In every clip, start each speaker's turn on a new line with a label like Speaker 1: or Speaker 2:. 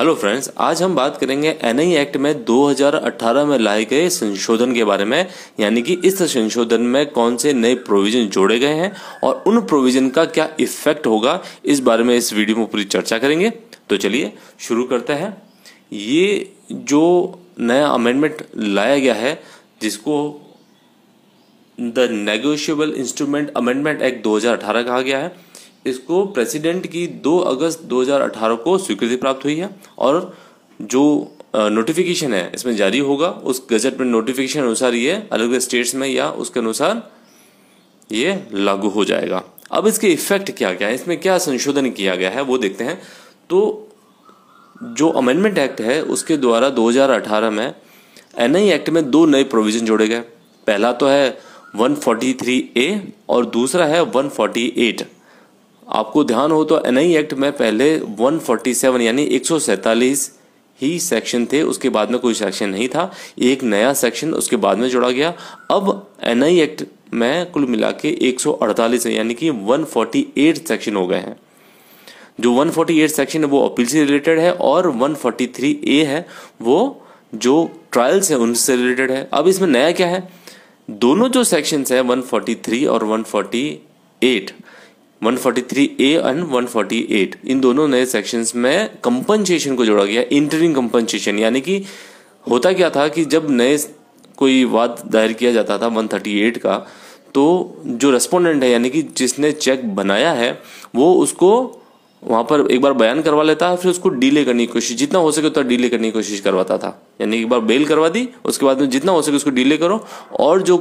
Speaker 1: hello friends आज हम बात करेंगे एन एक्ट में 2018 में लाए गए संशोधन के बारे में यानी कि इस संशोधन में कौन से नए प्रोविजन जोड़े गए हैं और उन प्रोविजन का क्या इफेक्ट होगा इस बारे में इस वीडियो में पूरी चर्चा करेंगे तो चलिए शुरू करते हैं ये जो नया अमेंडमेंट लाया गया है जिसको the negotiable instrument amendment act दो कहा गया है इसको प्रेसिडेंट की 2 अगस्त 2018 को स्वीकृति प्राप्त हुई है और जो नोटिफिकेशन है इसमें जारी होगा उस गजट में नोटिफिकेशन अनुसार ये अलग अलग स्टेट्स में या उसके अनुसार ये लागू हो जाएगा अब इसके इफेक्ट क्या क्या है इसमें क्या संशोधन किया गया है वो देखते हैं तो जो अमेंडमेंट एक्ट है उसके द्वारा 2018 में एन एक्ट में दो नए प्रोविजन जोड़े गए पहला तो है 143 ए और दूसरा है 148 आपको ध्यान हो तो एनआई एक्ट में पहले 147 यानी एक ही सेक्शन थे उसके बाद में कोई सेक्शन नहीं था एक नया सेक्शन उसके बाद में जोड़ा गया अब एनआई एक्ट में कुल मिला के एक है यानी कि 148 सेक्शन हो गए हैं जो 148 सेक्शन है वो अपील से रिलेटेड है और 143 ए है वो जो ट्रायल्स है उनसे रिलेटेड है अब इसमें नया क्या है दोनों जो सेक्शंस है 143 और 148 143 ए एंड 148 इन दोनों नए सेक्शंस में कंपनसेशन को जोड़ा गया इंटरिंग कंपनसेशन यानी कि होता क्या था कि जब नए कोई वाद दायर किया जाता था 138 का तो जो रेस्पोंडेंट है यानी कि जिसने चेक बनाया है वो उसको वहाँ पर एक बार बयान करवा लेता है फिर उसको डीले करने की कोशिश जितना हो सके उतना डीले करने की कोशिश करवाता था यानी एक बार बेल करवा दी उसके बाद में जितना हो सके उसको डीले करो और जो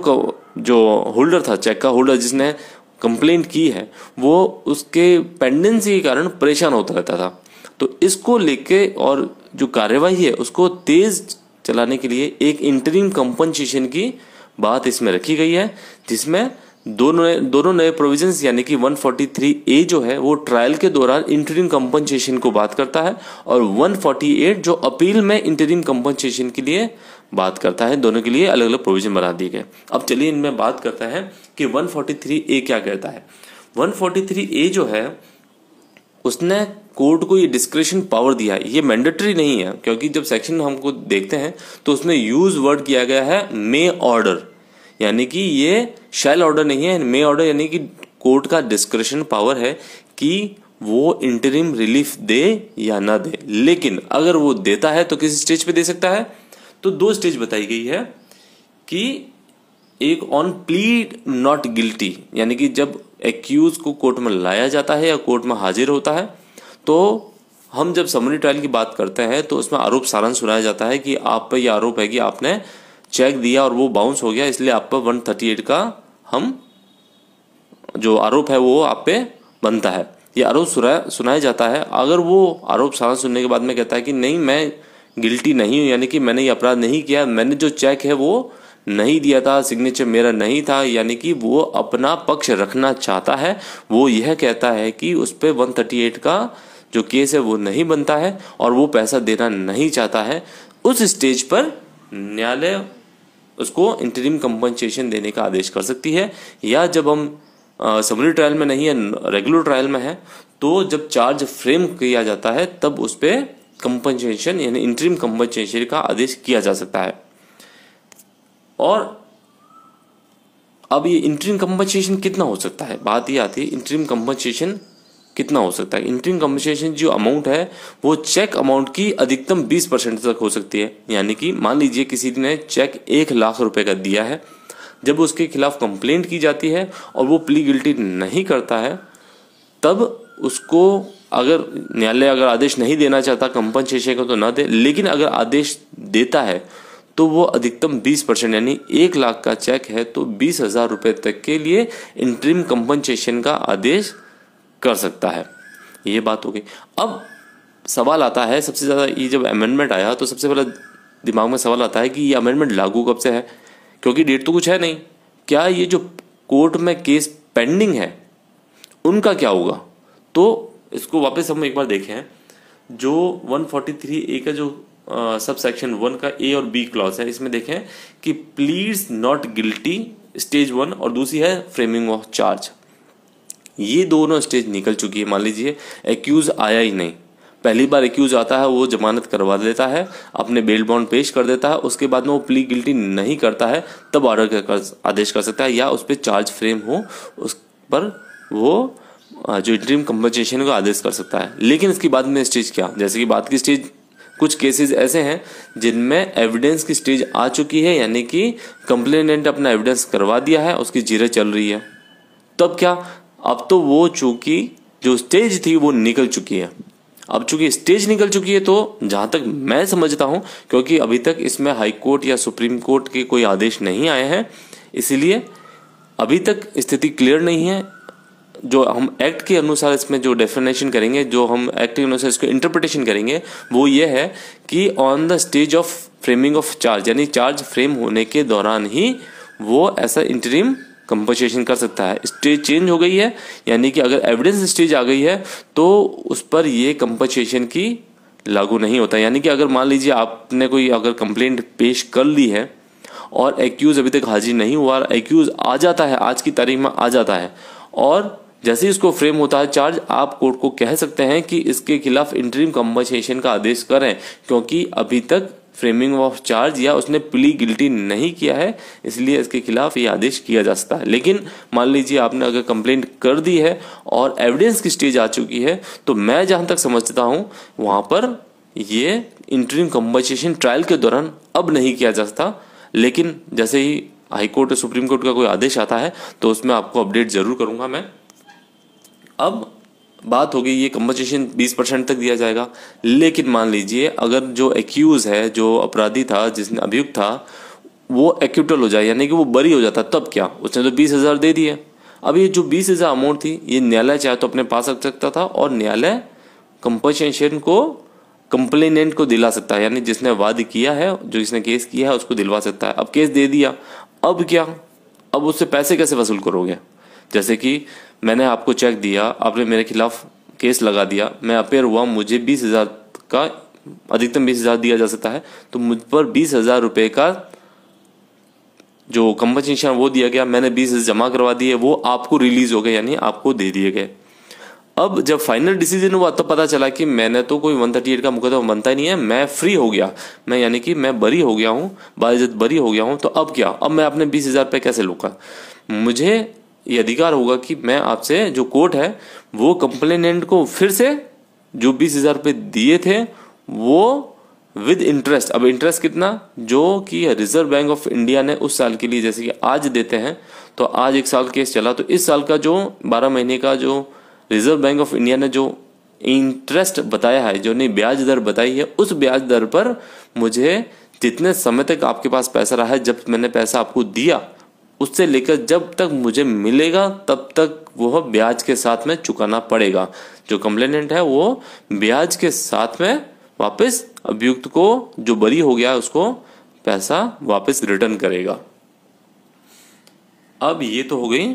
Speaker 1: जो होल्डर था चेक का होल्डर जिसने कंप्लेंट की है वो उसके पेंडेंसी के कारण परेशान होता रहता था तो इसको लेके और जो कार्यवाही है उसको तेज चलाने के लिए एक इंटरिम कंपनसेशन की बात इसमें रखी गई है जिसमें दोनों दोनों नए प्रोविजन यानी कि 143 ए जो है वो ट्रायल के दौरान इंटरिम कंपनसेशन को बात करता है और 148 जो अपील में इंटरिम कंपनसेशन के लिए बात करता है दोनों के लिए अलग अलग प्रोविजन बना दिए गए अब चलिए इनमें बात करता है कि 143 ए क्या कहता है 143 ए जो है उसने कोर्ट को ये डिस्क्रिप्शन पावर दिया ये मैंडेटरी नहीं है क्योंकि जब सेक्शन हमको देखते हैं तो उसमें यूज वर्ड किया गया है मे ऑर्डर यानी कि ये शैल ऑर्डर नहीं है मे ऑर्डर यानी कि कोर्ट का डिस्क्रिप्शन पावर है कि वो इंटरिम रिलीफ दे या ना दे लेकिन अगर वो देता है तो किसी स्टेज पे दे सकता है तो दो स्टेज बताई गई है कि एक ऑन प्लीड नॉट गिल्टी यानी कि जब एक्यूज को कोर्ट में लाया जाता है या कोर्ट में हाजिर होता है तो हम जब समरी ट्रायल की बात करते हैं तो उसमें आरोप सारण सुनाया जाता है कि आप पर यह आरोप है कि आपने चेक दिया और वो बाउंस हो गया इसलिए आप पर वन का हम जो आरोप है वो आप पे बनता है ये आरोप सुनाया जाता है अगर वो आरोप सारण सुनने के बाद में कहता है कि नहीं मैं गिल्टी नहीं हूँ यानी कि मैंने ये अपराध नहीं किया मैंने जो चेक है वो नहीं दिया था सिग्नेचर मेरा नहीं था यानी कि वो अपना पक्ष रखना चाहता है वो यह कहता है कि उस पर वन थर्टी एट का जो केस है वो नहीं बनता है और वो पैसा देना नहीं चाहता है उस स्टेज पर न्यायालय उसको इंटरिम कंपनसेशन देने का आदेश कर सकती है या जब हम समरी ट्रायल में नहीं है रेगुलर ट्रायल में है तो जब चार्ज फ्रेम किया जाता है तब उस पर कंपनसेशन यानी इंटरिम कंपनसेशन का आदेश किया जा सकता है और अब ये इंटरिम कंपनसेशन कितना हो सकता है बात ये आती है इंटरिम कंपनसेशन कितना हो सकता है इंटरिम कंपनसेशन जो अमाउंट है वो चेक अमाउंट की अधिकतम 20 परसेंट तक हो सकती है यानी कि मान लीजिए किसी ने चेक एक लाख रुपए का दिया है जब उसके खिलाफ कंप्लेंट की जाती है और वो प्ली गिल्टी नहीं करता है तब उसको अगर न्यायालय अगर आदेश नहीं देना चाहता कंपन का तो ना दे लेकिन अगर आदेश देता है तो वो अधिकतम 20 परसेंट यानी एक लाख का चेक है तो बीस हजार रुपये तक के लिए इंट्रीम कंपनसेशन का आदेश कर सकता है ये बात हो गई अब सवाल आता है सबसे ज़्यादा ये जब अमेंडमेंट आया तो सबसे पहला दिमाग में सवाल आता है कि ये अमेंडमेंट लागू कब से है क्योंकि डेट तो कुछ है नहीं क्या ये जो कोर्ट में केस पेंडिंग है उनका क्या होगा तो इसको वापस हम एक बार देखें जो 143 ए का जो सब सेक्शन वन का ए और बी क्लॉज है इसमें देखें कि plea not guilty stage one और दूसरी है फ्रेमिंग ऑफ चार्ज ये दोनों स्टेज निकल चुकी है मान लीजिए एक्यूज आया ही नहीं पहली बार एक्यूज आता है वो जमानत करवा देता है अपने बेल बॉन्ड पेश कर देता है उसके बाद में वो प्ली गिल्टी नहीं करता है तब ऑर्डर कर आदेश कर सकता है या उस पर चार्ज फ्रेम हो उस पर वो जो इंट्रीम कम्पनसेशन का आदेश कर सकता है लेकिन इसकी बाद में स्टेज क्या जैसे कि बात की स्टेज कुछ केसेस ऐसे हैं जिनमें एविडेंस की स्टेज आ चुकी है यानी कि कंप्लेनेंट अपना एविडेंस करवा दिया है उसकी जीरे चल रही है तब क्या अब तो वो चूंकि जो स्टेज थी वो निकल चुकी है अब चूंकि स्टेज निकल चुकी है तो जहां तक मैं समझता हूं क्योंकि अभी तक इसमें हाई कोर्ट या सुप्रीम कोर्ट के कोई आदेश नहीं आए हैं इसलिए अभी तक स्थिति क्लियर नहीं है जो हम एक्ट के अनुसार इसमें जो डेफिनेशन करेंगे जो हम एक्ट के अनुसार इसको इंटरप्रिटेशन करेंगे वो ये है कि on the stage of framing of charge यानी चार्ज फ्रेम होने के दौरान ही वो ऐसा इंटरिम कंपनसेशन कर सकता है स्टेज चेंज हो गई है यानी कि अगर एविडेंस स्टेज आ गई है तो उस पर ये कंपनसेशन की लागू नहीं होता यानी कि अगर मान लीजिए आपने कोई अगर कंप्लेंट पेश कर ली है और एक्यूज़ अभी तक हाजिर नहीं हुआ एक्यूज़ आ जाता है आज की तारीख में आ जाता है और जैसे ही इसको फ्रेम होता है चार्ज आप कोर्ट को कह सकते हैं कि इसके खिलाफ इंटरिम कम्पनसेशन का आदेश करें क्योंकि अभी तक फ्रेमिंग ऑफ चार्ज या उसने प्ली गिल्टी नहीं किया है इसलिए इसके खिलाफ ये आदेश किया जा सकता है लेकिन मान लीजिए आपने अगर कंप्लेंट कर दी है और एविडेंस की स्टेज आ चुकी है तो मैं जहां तक समझता हूं वहां पर ये इंटरिम कम्पनसेशन ट्रायल के दौरान अब नहीं किया जा सकता लेकिन जैसे ही हाईकोर्ट या सुप्रीम कोर्ट का कोई आदेश आता है तो उसमें आपको अपडेट ज़रूर करूंगा मैं अब बात होगी ये कम्पनसेशन 20 परसेंट तक दिया जाएगा लेकिन मान लीजिए अगर जो एक्यूज है जो अपराधी था जिसने अभियुक्त था वो एक्यूटल हो जाए यानी कि वो बरी हो जाता तब क्या उसने तो बीस हज़ार दे दिए अब ये जो बीस हज़ार अमाउंट थी ये न्यायालय चाहे तो अपने पास रख सकता था और न्यायालय कंपनसेशन को कंप्लेनेंट को दिला सकता है यानी जिसने वाद किया है जो इसने केस किया है उसको दिलवा सकता है अब केस दे दिया अब क्या अब उससे पैसे कैसे वसूल करोगे जैसे कि मैंने आपको चेक दिया आपने मेरे खिलाफ केस लगा दिया मैं अपेयर हुआ मुझे बीस हज़ार का अधिकतम बीस हज़ार दिया जा सकता है तो मुझ पर बीस हज़ार रुपये का जो कंपनसेशन वो दिया गया मैंने बीस जमा करवा दिए वो आपको रिलीज हो गए यानी आपको दे दिए गए अब जब फाइनल डिसीजन हुआ तब तो पता चला कि मैंने तो कोई वन थर्टी एट का मुकदमा बनता ही नहीं है मैं फ्री हो गया मैं यानी कि मैं बरी हो गया हूँ बाजत बरी हो गया हूँ तो अब क्या अब मैं अपने बीस हज़ार रुपये कैसे लूँगा मुझे ये अधिकार होगा कि मैं आपसे जो कोर्ट है वो कंप्लेनेंट को फिर से जो बीस हजार रुपए दिए थे वो विद इंटरेस्ट अब इंटरेस्ट कितना जो कि रिजर्व बैंक ऑफ इंडिया ने उस साल के लिए जैसे कि आज देते हैं तो आज एक साल केस चला तो इस साल का जो बारह महीने का जो रिजर्व बैंक ऑफ इंडिया ने जो इंटरेस्ट बताया है जो नहीं ब्याज दर बताई है उस ब्याज दर पर मुझे जितने समय तक आपके पास पैसा रहा है जब मैंने पैसा आपको दिया उससे लेकर जब तक मुझे मिलेगा तब तक वह ब्याज के साथ में चुकाना पड़ेगा जो कंप्लेनेंट है वो ब्याज के साथ में वापस अभियुक्त को जो बरी हो गया उसको पैसा वापस रिटर्न करेगा अब ये तो हो गई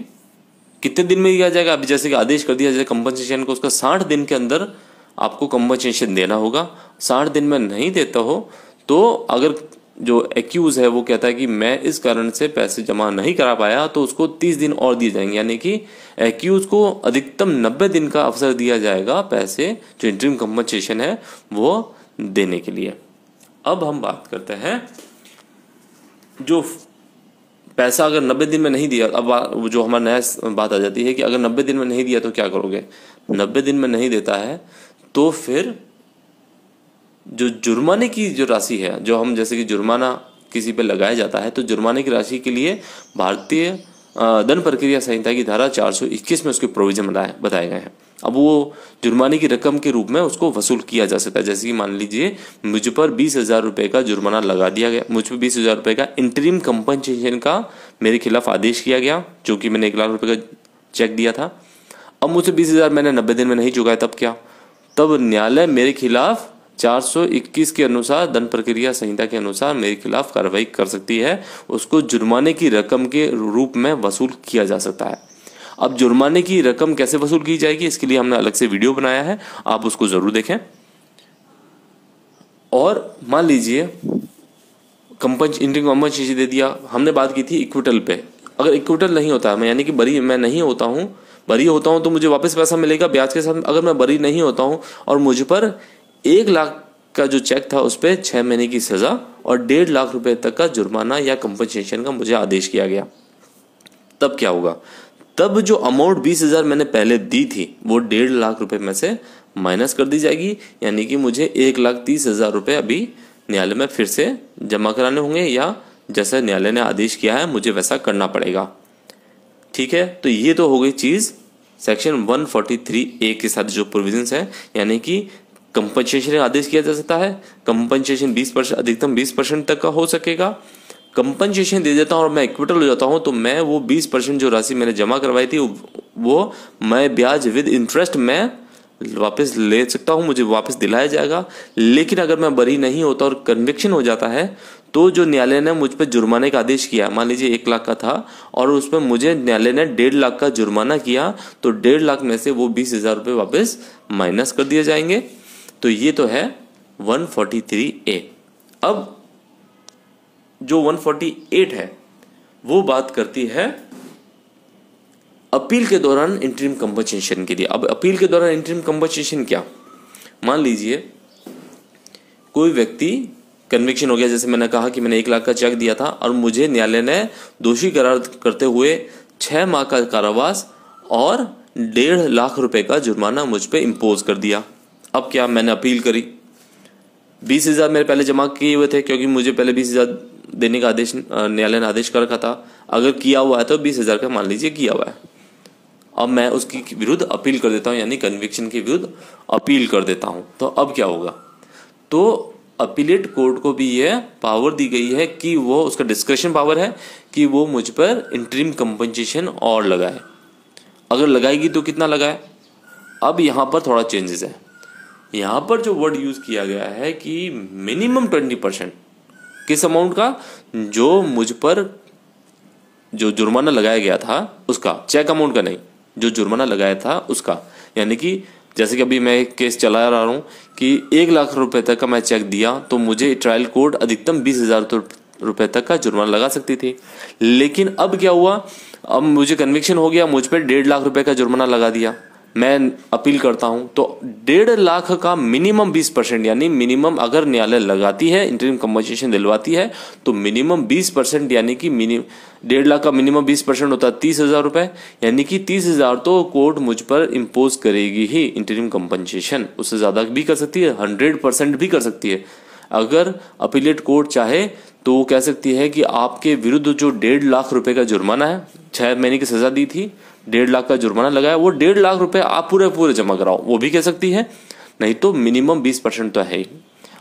Speaker 1: कितने दिन में दिया जाएगा अभी जैसे कि आदेश कर दिया जाए कंपनसेशन को उसका साठ दिन के अंदर आपको कंपनसेशन देना होगा साठ दिन में नहीं देता हो तो अगर जो एक्यूज है वो कहता है कि मैं इस कारण से पैसे जमा नहीं करा पाया तो उसको तीस दिन और दिए जाएंगे यानी कि एक्यूज को अधिकतम नब्बे दिन का अवसर दिया जाएगा पैसे जो इंट्रीम कम्पनसेशन है वो देने के लिए अब हम बात करते हैं जो पैसा अगर नब्बे दिन में नहीं दिया अब जो हमारा नया बात आ जाती है कि अगर नब्बे दिन में नहीं दिया तो क्या करोगे नब्बे दिन में नहीं देता है तो फिर जो जुर्माने की जो राशि है जो हम जैसे कि जुर्माना किसी पर लगाया जाता है तो जुर्माने की राशि के लिए भारतीय दन प्रक्रिया संहिता की धारा 421 में उसके प्रोविजन बनाए बताए गए हैं अब वो जुर्माने की रकम के रूप में उसको वसूल किया जा सकता है जैसे कि मान लीजिए मुझ पर बीस हज़ार रुपये का जुर्माना लगा दिया गया मुझ पर बीस हज़ार रुपये का इंटरीम कंपनसेशन का मेरे खिलाफ आदेश किया गया जो कि मैंने एक लाख रुपये का चेक दिया था अब मुझसे बीस हज़ार मैंने नब्बे दिन में नहीं चुकाया तब क्या तब न्यायालय मेरे खिलाफ 421 के अनुसार दंड प्रक्रिया संहिता के अनुसार मेरे खिलाफ कार्रवाई कर सकती है उसको जुर्माने की रकम के रूप में वसूल किया जा सकता है अब जुर्माने की रकम कैसे वसूल की जाएगी इसके लिए हमने अलग से वीडियो बनाया है आप उसको ज़रूर देखें और मान लीजिए कंपन इंटरिंग कंपनसेशन दे दिया हमने बात की थी इक्विटल पे अगर इक्विटल नहीं होता मैं यानी कि बरी मैं नहीं होता हूँ बरी होता हूँ तो मुझे वापस पैसा मिलेगा ब्याज के साथ अगर मैं बरी नहीं होता हूँ और मुझ पर एक लाख का जो चेक था उस पर छह महीने की सज़ा और डेढ़ लाख रुपए तक का जुर्माना या कंपनसेशन का मुझे आदेश किया गया तब क्या होगा तब जो अमाउंट बीस हज़ार मैंने पहले दी थी वो डेढ़ लाख रुपए में से माइनस कर दी जाएगी यानी कि मुझे एक लाख तीस हज़ार रुपए अभी न्यायालय में फिर से जमा कराने होंगे या जैसा न्यायालय ने आदेश किया है मुझे वैसा करना पड़ेगा ठीक है तो ये तो हो गई चीज़ सेक्शन 143 ए के साथ जो प्रोविजंस है यानी कि कंपनसेशन आदेश किया जा सकता है कंपनसेशन 20 परसेंट अधिकतम 20 परसेंट तक का हो सकेगा कंपनसेशन दे देता हूँ और मैं इक्विटल हो जाता हूँ तो मैं वो 20 परसेंट जो राशि मैंने जमा करवाई थी वो मैं ब्याज विद इंटरेस्ट मैं वापस ले सकता हूँ मुझे वापस दिलाया जाएगा लेकिन अगर मैं बरी नहीं होता और कन्विक्शन हो जाता है तो जो न्यायालय ने मुझ पर जुर्माने का आदेश किया मान लीजिए एक लाख का था और उस पर मुझे न्यायालय ने डेढ़ लाख का जुर्माना किया तो डेढ़ लाख में से वो बीस हज़ार रुपये वापस माइनस कर दिए जाएंगे तो ये तो है ए अब जो 148 है वो बात करती है अपील के दौरान इंटरिम कंपनसेशन के लिए अब अपील के दौरान इंटरिम कंपनसेशन क्या मान लीजिए कोई व्यक्ति कन्विक्शन हो गया जैसे मैंने कहा कि मैंने एक लाख का चेक दिया था और मुझे न्यायालय ने दोषी करार करते हुए छह माह का कारावास और डेढ़ लाख रुपए का जुर्माना मुझ पर इम्पोज कर दिया अब क्या मैंने अपील करी बीस हज़ार मेरे पहले जमा किए हुए थे क्योंकि मुझे पहले बीस हज़ार देने का आदेश न्यायालय ने आदेश कर रखा था अगर किया हुआ है तो बीस हज़ार का मान लीजिए किया हुआ है अब मैं उसकी विरुद्ध अपील कर देता हूँ यानी कन्विक्शन के विरुद्ध अपील कर देता हूँ तो अब क्या होगा तो अपीलेट कोर्ट को भी यह पावर दी गई है कि वो उसका डिस्कशन पावर है कि वो मुझ पर इंट्रीम कंपनसेशन और लगाए अगर लगाएगी तो कितना लगाए अब यहाँ पर थोड़ा चेंजेस है यहां पर जो वर्ड यूज किया गया है कि मिनिमम ट्वेंटी परसेंट किस अमाउंट का जो मुझ पर जो जुर्माना लगाया गया था उसका चेक अमाउंट का नहीं जो जुर्माना लगाया था उसका यानी कि जैसे कि अभी मैं केस चला रहा हूं कि एक लाख रुपए तक का मैं चेक दिया तो मुझे ट्रायल कोर्ट अधिकतम बीस हजार तो रुपए तक का जुर्माना लगा सकती थी लेकिन अब क्या हुआ अब मुझे कन्विक्शन हो गया मुझ पर डेढ़ लाख रुपए का जुर्माना लगा दिया मैं अपील करता हूं तो डेढ़ लाख का मिनिमम बीस परसेंट यानी मिनिमम अगर न्यायालय लगाती है इंटरिम कम्पनसेशन दिलवाती है तो मिनिमम बीस परसेंट यानी कि मिनिम डेढ़ लाख का मिनिमम बीस परसेंट होता है तीस हज़ार रुपए यानी कि तीस हज़ार तो कोर्ट मुझ पर इम्पोज करेगी ही इंटरिम कम्पनसेशन उससे ज़्यादा भी कर सकती है हंड्रेड परसेंट भी कर सकती है अगर अपीलेट कोर्ट चाहे तो वो कह सकती है कि आपके विरुद्ध जो डेढ़ लाख रुपए का जुर्माना है छह महीने की सजा दी थी डेढ़ लाख का जुर्माना लगाया वो डेढ़ लाख रुपए आप पूरे पूरे जमा कराओ वो भी कह सकती है नहीं तो मिनिमम बीस परसेंट तो है ही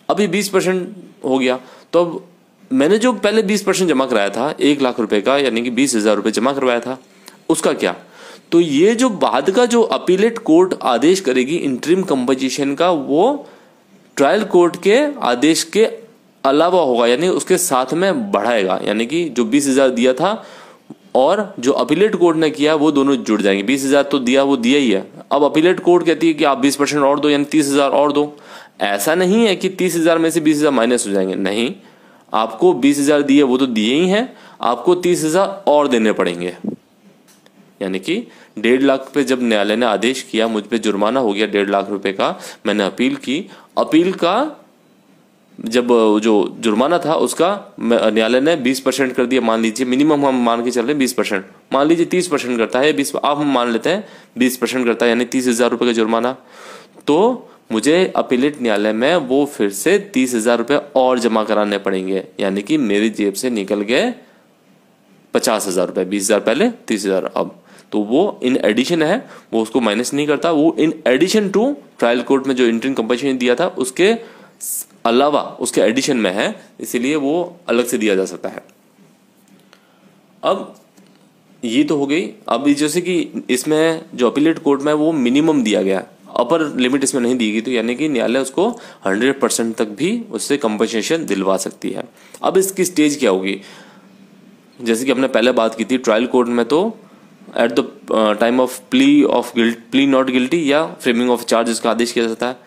Speaker 1: अभी बीस परसेंट हो गया तो अब मैंने जो पहले बीस परसेंट जमा कराया था एक लाख रुपए का यानी कि बीस हजार रुपये जमा करवाया था उसका क्या तो ये जो बाद का जो अपीलेट कोर्ट आदेश करेगी इंट्रीम कंपोजिशन का वो ट्रायल कोर्ट के आदेश के अलावा होगा यानी उसके साथ में बढ़ाएगा यानी कि जो बीस हजार दिया था और जो अपीलेट कोर्ट ने किया वो दोनों जुड़ जाएंगे बीस हजार तो दिया वो दिया ही है अब अपीलेट कोर्ट कहती है कि आप बीस परसेंट और दो यानी तीस हजार और दो ऐसा नहीं है कि तीस हजार में से बीस हजार माइनस हो जाएंगे नहीं आपको बीस हजार दिए वो तो दिए ही हैं आपको तीस हजार और देने पड़ेंगे यानी कि डेढ़ लाख पे जब न्यायालय ने आदेश किया मुझ पर जुर्माना हो गया डेढ़ लाख रुपए का मैंने अपील की अपील का जब जो जुर्माना था उसका न्यायालय ने 20 परसेंट कर दिया मान लीजिए मिनिमम हम मान के चल रहे हैं बीस परसेंट मान लीजिए तीस परसेंट करता है आप हम मान लेते हैं बीस परसेंट करता है यानी तीस हज़ार रुपये का जुर्माना तो मुझे अपीलेट न्यायालय में वो फिर से तीस हज़ार रुपये और जमा कराने पड़ेंगे यानी कि मेरी जेब से निकल गए पचास हज़ार रुपये बीस हज़ार पहले तीस हज़ार अब तो वो इन एडिशन है वो उसको माइनस नहीं करता वो in addition to trial court में जो इंटरिम कंपनसेशन दिया था उसके अलावा उसके एडिशन में है इसीलिए वो अलग से दिया जा सकता है अब ये तो हो गई अब जैसे कि इसमें जो अपीलेट कोर्ट में वो मिनिमम दिया गया अपर लिमिट इसमें नहीं दी गई तो यानी कि न्यायालय उसको 100 परसेंट तक भी उससे कंपनसेशन दिलवा सकती है अब इसकी स्टेज क्या होगी जैसे कि हमने पहले बात की थी ट्रायल कोर्ट में तो at the time of plea of guilt plea not guilty या फ्रेमिंग ऑफ चार्ज इसका आदेश किया जाता है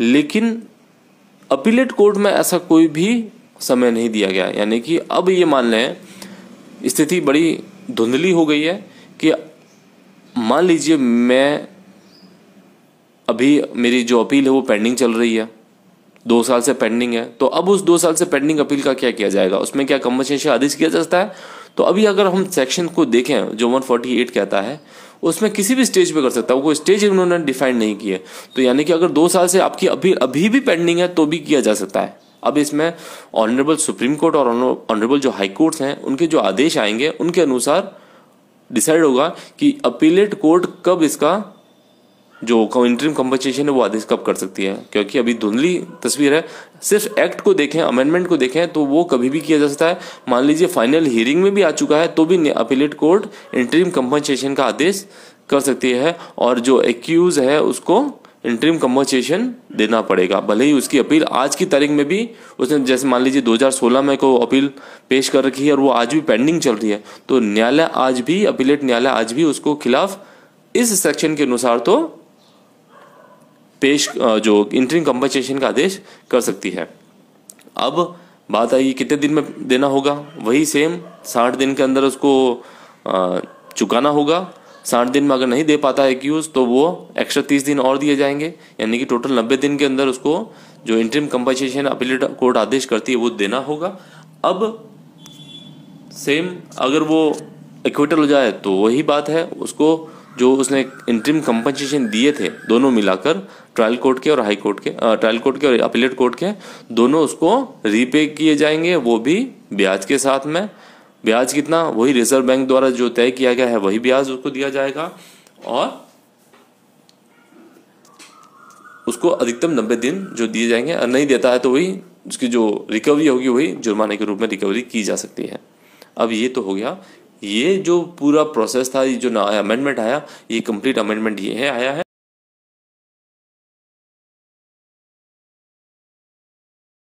Speaker 1: लेकिन अपीलेट कोर्ट में ऐसा कोई भी समय नहीं दिया गया यानी कि अब ये मान लें स्थिति बड़ी धुंधली हो गई है कि मान लीजिए मैं अभी मेरी जो अपील है वो पेंडिंग चल रही है दो साल से पेंडिंग है तो अब उस दो साल से पेंडिंग अपील का क्या किया जाएगा उसमें क्या कम्बनसेशन आदेश किया जाता है तो अभी अगर हम सेक्शन को देखें जो 148 कहता है उसमें किसी भी स्टेज पे कर सकता है वो स्टेज उन्होंने डिफाइन नहीं किया तो यानी कि अगर दो साल से आपकी अभी अभी भी पेंडिंग है तो भी किया जा सकता है अब इसमें ऑनरेबल सुप्रीम कोर्ट और ऑनरेबल जो हाई कोर्ट्स हैं उनके जो आदेश आएंगे उनके अनुसार डिसाइड होगा कि अपीलेट कोर्ट कब इसका जो इंटरिम कम्पनसेशन है वो आदेश कब कर सकती है क्योंकि अभी धुंधली तस्वीर है सिर्फ एक्ट को देखें अमेंडमेंट को देखें तो वो कभी भी किया जा सकता है मान लीजिए फाइनल हियरिंग में भी आ चुका है तो भी अपीलेट कोर्ट इंटरिम कम्पनसेशन का आदेश कर सकती है और जो एक्यूज है उसको इंटरिम कम्पनसेशन देना पड़ेगा भले ही उसकी अपील आज की तारीख में भी उसने जैसे मान लीजिए 2016 में को अपील पेश कर रखी है और वो आज भी पेंडिंग चल रही है तो न्यायालय आज भी अपीलेट न्यायालय आज भी उसको खिलाफ इस सेक्शन के अनुसार तो पेश जो इंटरिंग कंपनसेशन का आदेश कर सकती है अब बात आई कितने दिन में देना होगा वही सेम साठ दिन के अंदर उसको चुकाना होगा साठ दिन में अगर नहीं दे पाता है क्यूज़ तो वो एक्स्ट्रा तीस दिन और दिए जाएंगे यानी कि टोटल नब्बे दिन के अंदर उसको जो इंटरिम कंपनसेशन अपीलेट कोर्ट आदेश करती है वो देना होगा अब सेम अगर वो इक्विटल हो जाए तो वही बात है उसको जो उसने इंटरम कंपनसेशन दिए थे दोनों मिलाकर ट्रायल कोर्ट के और हाई कोर्ट के ट्रायल कोर्ट के और अपीलेट कोर्ट के दोनों उसको रीपे किए जाएंगे वो भी ब्याज के साथ में ब्याज कितना वही रिजर्व बैंक द्वारा जो तय किया गया है वही ब्याज उसको दिया जाएगा और उसको अधिकतम नब्बे दिन जो दिए जाएंगे और नहीं देता है तो वही उसकी जो रिकवरी होगी वही जुर्माने के रूप में रिकवरी की जा सकती है अब ये तो हो गया ये जो पूरा प्रोसेस था ये जो अमेंडमेंट आया ये कंप्लीट अमेंडमेंट ये है आया है